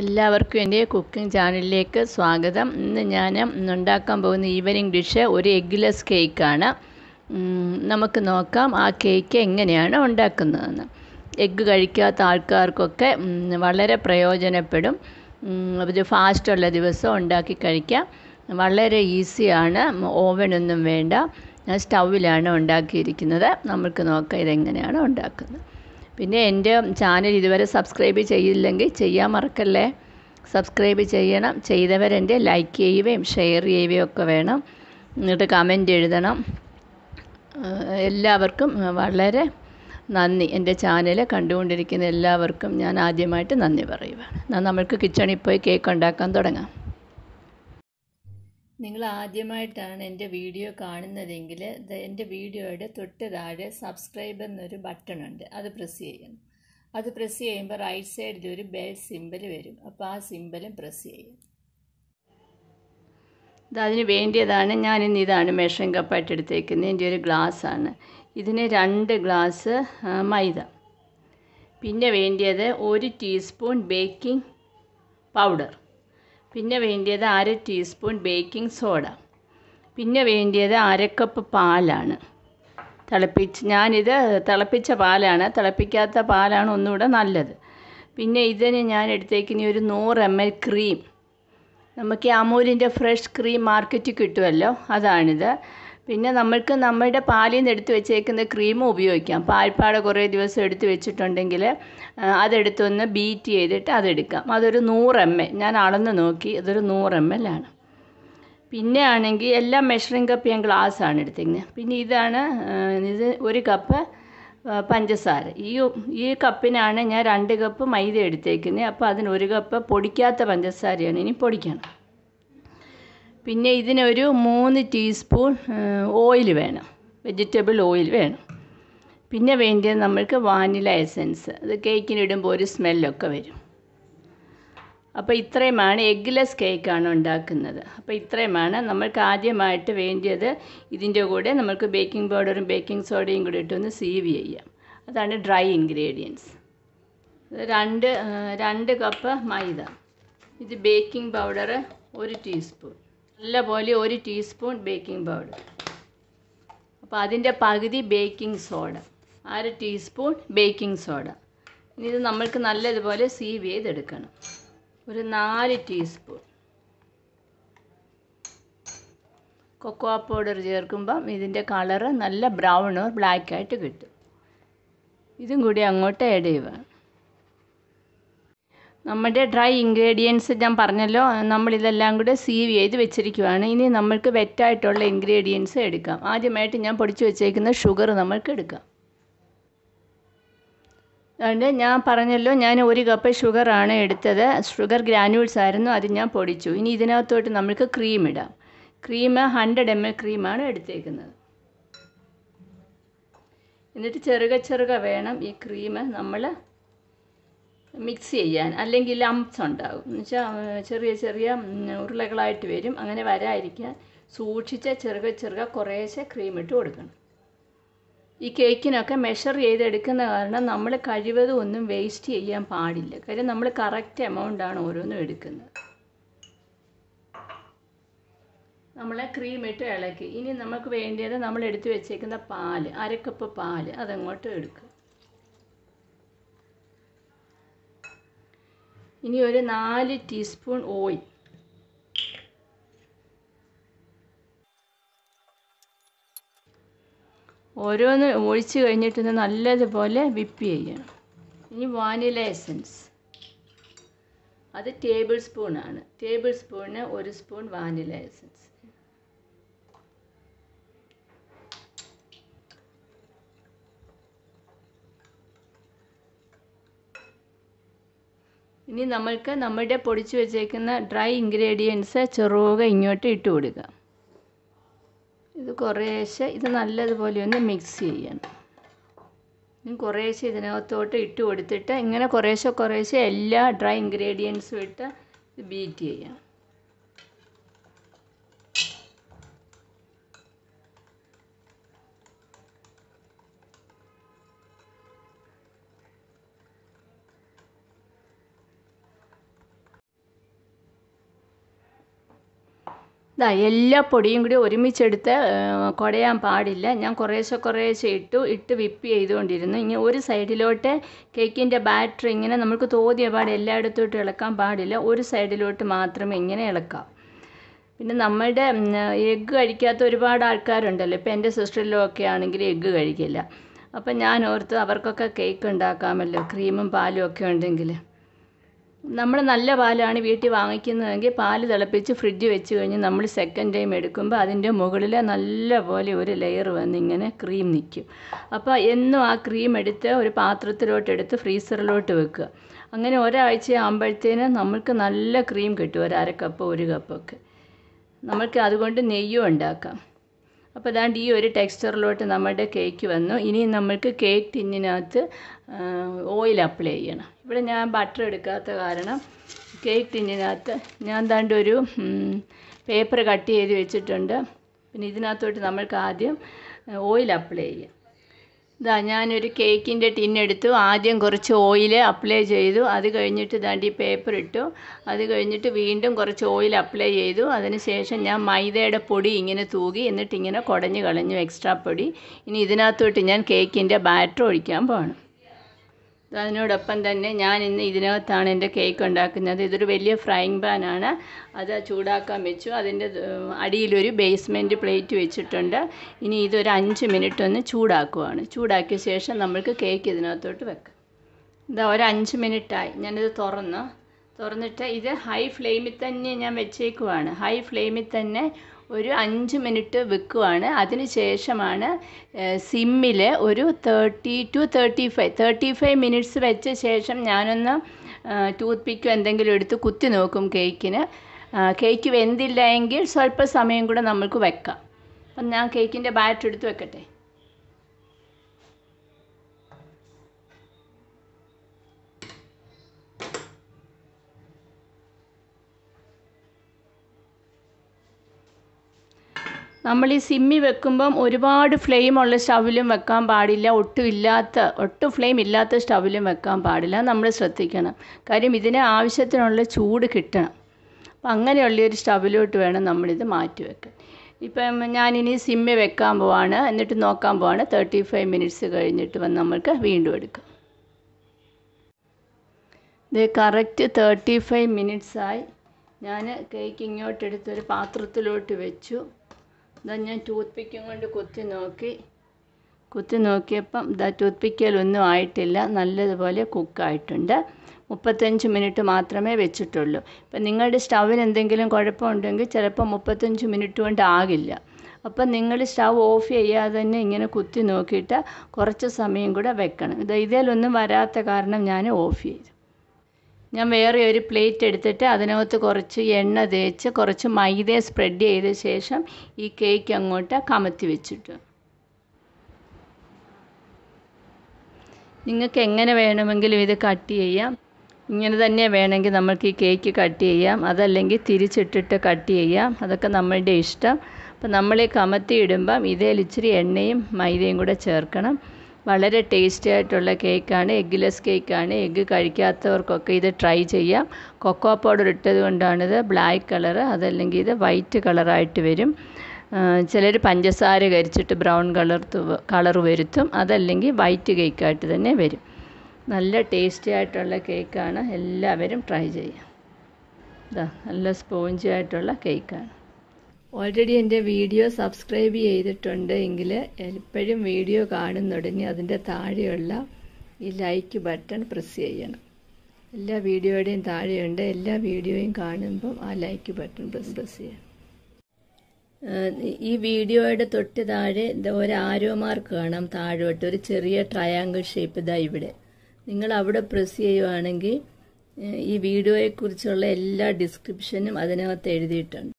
എല്ലാവർക്കും എൻ്റെ കുക്കിംഗ് ചാനലിലേക്ക് സ്വാഗതം ഇന്ന് ഞാൻ ഉണ്ടാക്കാൻ പോകുന്ന ഈവനിങ് ഡിഷ് ഒരു എഗ്ഗ്ലെസ് കേക്കാണ് നമുക്ക് നോക്കാം ആ കേക്ക് എങ്ങനെയാണ് ഉണ്ടാക്കുന്നതെന്ന് എഗ്ഗ് കഴിക്കാത്ത ആൾക്കാർക്കൊക്കെ വളരെ പ്രയോജനപ്പെടും ഒരു ഫാസ്റ്റുള്ള ദിവസം ഉണ്ടാക്കി കഴിക്കാം വളരെ ഈസിയാണ് ഓവനൊന്നും വേണ്ട ഞാൻ സ്റ്റൗവിലാണ് ഉണ്ടാക്കിയിരിക്കുന്നത് നമുക്ക് നോക്കാം ഇതെങ്ങനെയാണ് ഉണ്ടാക്കുന്നത് പിന്നെ എൻ്റെ ചാനൽ ഇതുവരെ സബ്സ്ക്രൈബ് ചെയ്തില്ലെങ്കിൽ ചെയ്യാൻ മറക്കല്ലേ സബ്സ്ക്രൈബ് ചെയ്യണം ചെയ്തവരെൻ്റെ ലൈക്ക് ചെയ്യുകയും ഷെയർ ചെയ്യുകയും ഒക്കെ വേണം എന്നിട്ട് കമൻ്റ് എഴുതണം എല്ലാവർക്കും വളരെ നന്ദി എൻ്റെ ചാനൽ കണ്ടുകൊണ്ടിരിക്കുന്ന എല്ലാവർക്കും ഞാൻ ആദ്യമായിട്ട് നന്ദി പറയുവാണ് എന്നാൽ നമ്മൾക്ക് കിച്ചണിൽ പോയി കേക്ക് ഉണ്ടാക്കാൻ തുടങ്ങാം നിങ്ങൾ ആദ്യമായിട്ടാണ് എൻ്റെ വീഡിയോ കാണുന്നതെങ്കിൽ എൻ്റെ വീഡിയോയുടെ തൊട്ട് താഴെ സബ്സ്ക്രൈബ് എന്നൊരു ബട്ടണുണ്ട് അത് പ്രസ് ചെയ്യണം അത് പ്രസ് ചെയ്യുമ്പോൾ റൈറ്റ് സൈഡിൽ ഒരു ബെൽ സിമ്പൽ വരും അപ്പോൾ ആ സിമ്പലും പ്രസ് ചെയ്യും അതിന് വേണ്ടിയതാണ് ഞാനിന്ന് ഇതാണ് മെഷറിംഗ് കപ്പായിട്ട് എടുത്തേക്കുന്നത് എൻ്റെ ഒരു ഗ്ലാസ്സാണ് ഇതിന് രണ്ട് ഗ്ലാസ് മൈദ പിന്നെ വേണ്ടിയത് ഒരു ടീസ്പൂൺ ബേക്കിംഗ് പൗഡർ പിന്നെ വേണ്ടിയത് അര ടീസ്പൂൺ ബേക്കിംഗ് സോഡ പിന്നെ വേണ്ടിയത് അരക്കപ്പ് പാലാണ് തിളപ്പിച്ച് ഞാനിത് തിളപ്പിച്ച പാലാണ് തിളപ്പിക്കാത്ത പാലാണ് ഒന്നുകൂടെ നല്ലത് പിന്നെ ഇതിന് ഞാൻ എടുത്തേക്കിനി ഒരു നൂറ് എം എൽ ക്രീം നമുക്ക് അമൂലിൻ്റെ ഫ്രഷ് ക്രീം മാർക്കറ്റിൽ കിട്ടുമല്ലോ അതാണിത് പിന്നെ നമ്മൾക്ക് നമ്മുടെ പാലിൽ നിന്ന് എടുത്ത് വെച്ചേക്കുന്ന ക്രീം ഉപയോഗിക്കാം പാൽപ്പാട കുറേ ദിവസം എടുത്ത് വെച്ചിട്ടുണ്ടെങ്കിൽ അതെടുത്തൊന്ന് ബീറ്റ് ചെയ്തിട്ട് അതെടുക്കാം അതൊരു നൂറ് എം എൽ ഞാൻ അളന്ന് നോക്കി അതൊരു നൂറ് എം എൽ ആണ് പിന്നെ ആണെങ്കിൽ എല്ലാം മെഷറിംഗ് കപ്പ് ഞാൻ ഗ്ലാസ്സാണ് എടുത്തിരിക്കുന്നത് പിന്നെ ഇതാണ് ഇത് ഒരു കപ്പ് പഞ്ചസാര ഈ ഈ കപ്പിനാണ് ഞാൻ രണ്ട് കപ്പ് മൈദ എടുത്തേക്കുന്നത് അപ്പോൾ അതിന് ഒരു കപ്പ് പൊടിക്കാത്ത പഞ്ചസാരയാണ് ഇനി പൊടിക്കണം പിന്നെ ഇതിനൊരു മൂന്ന് ടീസ്പൂൺ ഓയിൽ വേണം വെജിറ്റബിൾ ഓയിൽ വേണം പിന്നെ വേണ്ടത് നമ്മൾക്ക് വാനില എസൻസ് അത് കേക്കിനിടുമ്പോൾ ഒരു സ്മെല്ലൊക്കെ വരും അപ്പോൾ ഇത്രയുമാണ് എഗ്ഗ്ലെസ് കേക്കാണ് ഉണ്ടാക്കുന്നത് അപ്പോൾ ഇത്രയുമാണ് നമ്മൾക്ക് ആദ്യമായിട്ട് വേണ്ടിയത് ഇതിൻ്റെ കൂടെ നമുക്ക് ബേക്കിംഗ് പൗഡറും ബേക്കിംഗ് സോഡയും കൂടി ഇട്ടൊന്ന് സീവ് ചെയ്യാം അതാണ് ഡ്രൈ ഇൻഗ്രീഡിയൻസ് രണ്ട് രണ്ട് കപ്പ് മൈദ ഇത് ബേക്കിംഗ് പൗഡർ ഒരു ടീസ്പൂൺ നല്ലപോലെ ഒരു ടീസ്പൂൺ ബേക്കിംഗ് പൗഡർ അപ്പോൾ അതിൻ്റെ പകുതി ബേക്കിംഗ് സോഡ അര ടീസ്പൂൺ ബേക്കിംഗ് സോഡ ഇനി ഇത് നമ്മൾക്ക് നല്ലതുപോലെ സീവ് ചെയ്തെടുക്കണം ഒരു നാല് ടീസ്പൂൺ കൊക്കോ പൗഡർ ചേർക്കുമ്പം ഇതിൻ്റെ കളറ് നല്ല ബ്രൗണോ ബ്ലാക്കായിട്ട് കിട്ടും ഇതും കൂടി അങ്ങോട്ട് ആഡ് ചെയ്യുക നമ്മുടെ ഡ്രൈ ഇൻഗ്രീഡിയൻസ് ഞാൻ പറഞ്ഞല്ലോ നമ്മളിതെല്ലാം കൂടെ സീവ് ചെയ്ത് വെച്ചിരിക്കുകയാണ് ഇനി നമ്മൾക്ക് വെറ്റായിട്ടുള്ള ഇൻഗ്രീഡിയൻസ് എടുക്കാം ആദ്യമായിട്ട് ഞാൻ പൊടിച്ചു വെച്ചേക്കുന്ന ഷുഗർ നമ്മൾക്ക് എടുക്കാം അതുകൊണ്ട് ഞാൻ പറഞ്ഞല്ലോ ഞാൻ ഒരു കപ്പ് ഷുഗറാണ് എടുത്തത് ഷുഗർ ഗ്രാനുൾസ് ആയിരുന്നു അത് ഞാൻ പൊടിച്ചു ഇനി ഇതിനകത്തോട്ട് നമ്മൾക്ക് ക്രീം ഇടാം ക്രീം ഹൺഡ്രഡ് എം എൽ ക്രീമാണ് എടുത്തേക്കുന്നത് എന്നിട്ട് ചെറുക ചെറുക വേണം ഈ ക്രീം നമ്മൾ മിക്സ് ചെയ്യാൻ അല്ലെങ്കിൽ ലംസ് ഉണ്ടാകും എന്നുവെച്ചാൽ ചെറിയ ചെറിയ ഉരുളകളായിട്ട് വരും അങ്ങനെ വരാതിരിക്കാൻ സൂക്ഷിച്ച ചെറുക ചെറുക കുറേശ്ശെ ക്രീം ഇട്ട് കൊടുക്കണം ഈ കേക്കിനൊക്കെ മെഷർ ചെയ്തെടുക്കുന്ന കാരണം നമ്മൾ കഴിവതും ഒന്നും വേസ്റ്റ് ചെയ്യാൻ പാടില്ല കാര്യം നമ്മൾ കറക്റ്റ് ആണ് ഓരോന്നും എടുക്കുന്നത് നമ്മൾ ക്രീം ഇട്ട് ഇളക്കി ഇനി നമുക്ക് വേണ്ടിയത് നമ്മൾ എടുത്തു വെച്ചേക്കുന്ന പാൽ അരക്കപ്പ് പാൽ അതങ്ങോട്ട് എടുക്കുക ഇനി ഒരു നാല് ടീസ്പൂൺ ഓയിൽ ഓരോന്ന് ഒഴിച്ച് കഴിഞ്ഞിട്ട് നല്ലതുപോലെ വിപ്പ് ചെയ്യണം ഇനി വാനില എസൻസ് അത് ടേബിൾ സ്പൂണാണ് ടേബിൾ സ്പൂണിന് ഒരു സ്പൂൺ വാനില എസൻസ് ഇനി നമ്മൾക്ക് നമ്മുടെ പൊടിച്ചു വെച്ചേക്കുന്ന ഡ്രൈ ഇൻഗ്രീഡിയൻസ് ചെറുക ഇങ്ങോട്ട് ഇട്ട് കൊടുക്കുക ഇത് കുറേശ്ശെ ഇത് നല്ലതുപോലെ ഒന്ന് മിക്സ് ചെയ്യണം ഇനി കുറേശ്ശെ ഇതിനകത്തോട്ട് ഇട്ട് കൊടുത്തിട്ട് ഇങ്ങനെ കുറേശ്ശെ കുറേശ്ശെ എല്ലാ ഡ്രൈ ഇൻഗ്രീഡിയൻസും ഇട്ട് ബീറ്റ് ചെയ്യാം ഇതാ എല്ലാ പൊടിയും കൂടി ഒരുമിച്ചെടുത്ത് കുടയാൻ പാടില്ല ഞാൻ കുറേശ്ശെ കുറേശ്ശെ ഇട്ടു ഇട്ട് വിപ്പ് ചെയ്തുകൊണ്ടിരുന്നു ഇനി ഒരു സൈഡിലോട്ട് കേക്കിൻ്റെ ബാറ്ററി ഇങ്ങനെ നമുക്ക് തോതിയ പാട് എല്ലായിടത്തോട്ടും ഇളക്കാൻ പാടില്ല ഒരു സൈഡിലോട്ട് മാത്രമേ ഇങ്ങനെ ഇളക്കാം പിന്നെ നമ്മളുടെ എഗ്ഗ് കഴിക്കാത്ത ഒരുപാട് ആൾക്കാരുണ്ടല്ലോ ഇപ്പം എൻ്റെ സിസ്റ്ററിലും ഒക്കെ ആണെങ്കിൽ എഗ്ഗ് കഴിക്കില്ല അപ്പം ഞാൻ ഓർത്ത് അവർക്കൊക്കെ കേക്ക് ഉണ്ടാക്കാമല്ലോ ക്രീമും പാലും ഒക്കെ ഉണ്ടെങ്കിൽ നമ്മൾ നല്ല പാലാണ് വീട്ടിൽ വാങ്ങിക്കുന്നതെങ്കിൽ പാൽ തിളപ്പിച്ച് ഫ്രിഡ്ജ് വെച്ച് കഴിഞ്ഞ് നമ്മൾ സെക്കൻഡ് ടൈം എടുക്കുമ്പോൾ അതിൻ്റെ മുകളിൽ നല്ല പോലെ ഒരു ലെയർ വന്നിങ്ങനെ ക്രീം നിൽക്കും അപ്പോൾ എന്നും ആ ക്രീം എടുത്ത് ഒരു പാത്രത്തിലോട്ട് എടുത്ത് ഫ്രീസറിലോട്ട് വെക്കുക അങ്ങനെ ഒരാഴ്ച ആകുമ്പോഴത്തേന് നമുക്ക് നല്ല ക്രീം കിട്ടും ഒരു അര കപ്പ് ഒരു കപ്പൊക്കെ നമുക്ക് അതുകൊണ്ട് നെയ്യും ഉണ്ടാക്കാം അപ്പോൾ അതാണ്ട് ഈ ഒരു ടെക്സ്ചറിലോട്ട് നമ്മുടെ കേക്ക് വന്നു ഇനി നമ്മൾക്ക് കേക്ക് ടിന്നിനകത്ത് ഓയിൽ അപ്ലൈ ചെയ്യണം ഇവിടെ ഞാൻ ബട്ടർ എടുക്കാത്ത കാരണം കേക്ക് ടിന്നിനകത്ത് ഞാൻ ദാണ്ട് ഒരു പേപ്പർ കട്ട് ചെയ്ത് വെച്ചിട്ടുണ്ട് പിന്നെ ഇതിനകത്തോട്ട് നമ്മൾക്ക് ആദ്യം ഓയിൽ അപ്ലൈ ചെയ്യാം ഇതാ ഞാനൊരു കേക്കിൻ്റെ എടുത്തു ആദ്യം കുറച്ച് ഓയിൽ അപ്ലൈ ചെയ്തു അത് കഴിഞ്ഞിട്ട് ഇതാണ്ട് ഈ പേപ്പർ ഇട്ടു അത് കഴിഞ്ഞിട്ട് വീണ്ടും കുറച്ച് ഓയിൽ അപ്ലൈ ചെയ്തു ശേഷം ഞാൻ മൈദയുടെ പൊടി ഇങ്ങനെ തൂകി എന്നിട്ട് ഇങ്ങനെ കുടഞ്ഞ് കളഞ്ഞു എക്സ്ട്രാ പൊടി ഇനി ഇതിനകത്തോട്ട് ഞാൻ കേക്കിൻ്റെ ബാറ്റർ ഒഴിക്കാൻ പോകണം അതിനോടൊപ്പം തന്നെ ഞാൻ ഇന്ന് ഇതിനകത്താണ് എൻ്റെ കേക്ക് ഉണ്ടാക്കുന്നത് ഇതൊരു വലിയ ഫ്രൈങ് പാനാണ് അത് ചൂടാക്കാൻ വെച്ചു അതിൻ്റെ അടിയിലൊരു ബേസ്മെൻറ്റ് പ്ലേറ്റ് വെച്ചിട്ടുണ്ട് ഇനി ഇതൊരു അഞ്ച് മിനിറ്റ് ഒന്ന് ചൂടാക്കുവാണ് ചൂടാക്കിയ ശേഷം നമ്മൾക്ക് കേക്ക് ഇതിനകത്തോട്ട് വെക്കാം ഇതാ ഒരു അഞ്ച് മിനിറ്റായി ഞാനിത് തുറന്നു തുറന്നിട്ട് ഇത് ഹൈ ഫ്ലെയിമിൽ തന്നെ ഞാൻ വെച്ചേക്കുവാണ് ഹൈ ഫ്ലെയിമിൽ തന്നെ ഒരു അഞ്ച് മിനിറ്റ് വെക്കുകയാണ് അതിന് ശേഷമാണ് സിമ്മിൽ ഒരു thirty two thirty five thirty five minutes വെച്ച ശേഷം ഞാനൊന്ന് ടൂത്ത് പിക്കോ എന്തെങ്കിലും എടുത്ത് കുത്തി നോക്കും കേക്കിന് കേക്ക് വെന്തില്ല എങ്കിൽ സ്വല്പ സമയം കൂടെ നമ്മൾക്ക് വെക്കാം അപ്പം ഞാൻ കേക്കിൻ്റെ ബാറ്റ് എടുത്ത് വെക്കട്ടെ നമ്മൾ ഈ സിമ്മി വെക്കുമ്പം ഒരുപാട് ഫ്ലെയിം ഉള്ള സ്റ്റൗവിലും വെക്കാൻ പാടില്ല ഒട്ടും ഇല്ലാത്ത ഒട്ടും ഫ്ലെയിം ഇല്ലാത്ത സ്റ്റൗവിലും വെക്കാൻ പാടില്ല നമ്മൾ ശ്രദ്ധിക്കണം കാര്യം ഇതിന് ആവശ്യത്തിനുള്ള ചൂട് കിട്ടണം അപ്പം അങ്ങനെയുള്ള ഒരു സ്റ്റൗവിലോട്ട് വേണം നമ്മളിത് മാറ്റി വെക്കാൻ ഇപ്പം ഞാനിനി സിമ്മി വെക്കാൻ പോവാണ് എന്നിട്ട് നോക്കാൻ പോവാണ് തേർട്ടി ഫൈവ് മിനിറ്റ്സ് കഴിഞ്ഞിട്ട് വന്ന് നമ്മൾക്ക് വീണ്ടും എടുക്കാം ഇത് കറക്റ്റ് തേർട്ടി ഫൈവ് മിനിറ്റ്സായി ഞാൻ കേക്ക് ഇങ്ങോട്ടെടുത്തൊരു പാത്രത്തിലോട്ട് വെച്ചു ഇതാ ഞാൻ ടൂത്ത് പിക്കും കൊണ്ട് കുത്തി നോക്കി കുത്തി നോക്കിയപ്പം ഇതാ ടൂത്ത് പിക്കലൊന്നും ആയിട്ടില്ല നല്ലതുപോലെ കുക്കായിട്ടുണ്ട് മുപ്പത്തഞ്ച് മിനിറ്റ് മാത്രമേ വെച്ചിട്ടുള്ളൂ ഇപ്പം നിങ്ങളുടെ സ്റ്റൗവിൽ എന്തെങ്കിലും കുഴപ്പമുണ്ടെങ്കിൽ ചിലപ്പോൾ മുപ്പത്തഞ്ച് മിനിറ്റ് കൊണ്ട് ആകില്ല അപ്പം നിങ്ങൾ സ്റ്റൗ ഓഫ് ചെയ്യാതെ തന്നെ ഇങ്ങനെ കുത്തി നോക്കിയിട്ട് കുറച്ച് സമയം കൂടെ വെക്കണം ഇത് ഇതിലൊന്നും വരാത്ത കാരണം ഞാൻ ഓഫ് ചെയ്തു ഞാൻ വേറെ ഒരു പ്ലേറ്റ് എടുത്തിട്ട് അതിനകത്ത് കുറച്ച് എണ്ണ തേച്ച് കുറച്ച് മൈദ സ്പ്രെഡ് ചെയ്ത ശേഷം ഈ കേക്ക് അങ്ങോട്ട് കമത്തി വെച്ചിട്ടു നിങ്ങൾക്ക് എങ്ങനെ വേണമെങ്കിലും ഇത് കട്ട് ചെയ്യാം ഇങ്ങനെ തന്നെ വേണമെങ്കിൽ നമുക്ക് ഈ കേക്ക് കട്ട് ചെയ്യാം അതല്ലെങ്കിൽ തിരിച്ചിട്ടിട്ട് കട്ട് ചെയ്യാം അതൊക്കെ നമ്മളുടെ ഇഷ്ടം അപ്പം നമ്മൾ ഈ കമത്തി ഇടുമ്പം ഇതേലിച്ചിരി ഇച്ചിരി എണ്ണയും മൈദയും കൂടെ ചേർക്കണം വളരെ ടേസ്റ്റി ആയിട്ടുള്ള കേക്കാണ് എഗ്ഗ്ലെസ് കേക്കാണ് എഗ്ഗ് കഴിക്കാത്തവർക്കൊക്കെ ഇത് ട്രൈ ചെയ്യാം കൊക്കോ പൗഡർ ഇട്ടത് കൊണ്ടാണിത് ബ്ലാക്ക് കളറ് അതല്ലെങ്കിൽ ഇത് വൈറ്റ് കളറായിട്ട് വരും ചിലർ പഞ്ചസാര കരിച്ചിട്ട് ബ്രൗൺ കളർ കളർ വരുത്തും അതല്ലെങ്കിൽ വൈറ്റ് കേക്കായിട്ട് തന്നെ വരും നല്ല ടേസ്റ്റി ആയിട്ടുള്ള കേക്കാണ് എല്ലാവരും ട്രൈ ചെയ്യാം ഇതാ നല്ല സ്പോഞ്ചി ആയിട്ടുള്ള കേക്കാണ് ഓൾറെഡി എൻ്റെ വീഡിയോ സബ്സ്ക്രൈബ് ചെയ്തിട്ടുണ്ട് എങ്കിൽ എപ്പോഴും വീഡിയോ കാണുന്നുടനെ അതിൻ്റെ താഴെയുള്ള ഈ ലൈക്ക് ബട്ടൺ പ്രസ് ചെയ്യണം എല്ലാ വീഡിയോയുടെയും താഴെയുണ്ട് എല്ലാ വീഡിയോയും കാണുമ്പം ആ ലൈക്ക് ബട്ടൺ പ്രസ് പ്രസ് ചെയ്യണം ഈ വീഡിയോയുടെ തൊട്ട് താഴെ ഒരു ആരോ മാർക്ക് കാണാം താഴോട്ട് ഒരു ചെറിയ ട്രയാങ്കിൾ ഷേപ്പ് ഇതാ ഇവിടെ നിങ്ങൾ അവിടെ പ്രസ് ചെയ്യുവാണെങ്കിൽ ഈ വീഡിയോയെക്കുറിച്ചുള്ള എല്ലാ ഡിസ്ക്രിപ്ഷനും അതിനകത്ത് എഴുതിയിട്ടുണ്ട്